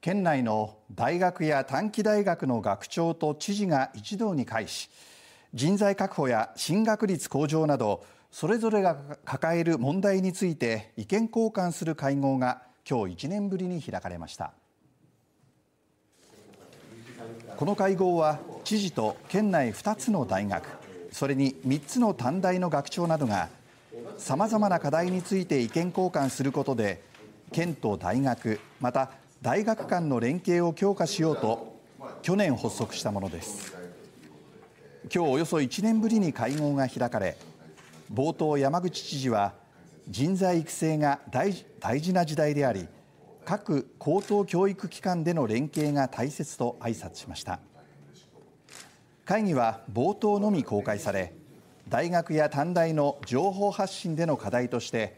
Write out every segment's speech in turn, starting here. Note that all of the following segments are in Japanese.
県内の大学や短期大学の学長と知事が一堂に会し人材確保や進学率向上などそれぞれが抱える問題について意見交換する会合が今日う1年ぶりに開かれましたこの会合は知事と県内2つの大学それに3つの短大の学長などがさまざまな課題について意見交換することで県と大学また大学間の連携を強化しようと去年発足したものです今日およそ1年ぶりに会合が開かれ冒頭山口知事は人材育成が大事な時代であり各高等教育機関での連携が大切と挨拶しました会議は冒頭のみ公開され大学や短大の情報発信での課題として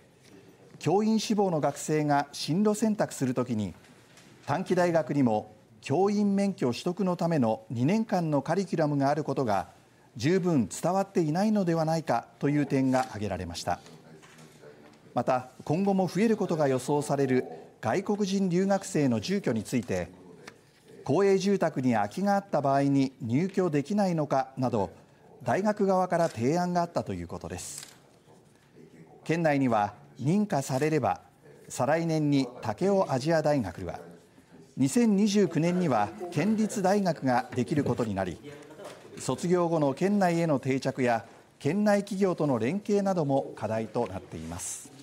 教員志望の学生が進路選択するときに短期大学にも教員免許取得のための2年間のカリキュラムがあることが十分伝わっていないのではないかという点が挙げられましたまた今後も増えることが予想される外国人留学生の住居について公営住宅に空きがあった場合に入居できないのかなど大学側から提案があったということです県内には認可されれば再来年に武雄アジア大学は2029年には県立大学ができることになり卒業後の県内への定着や県内企業との連携なども課題となっています。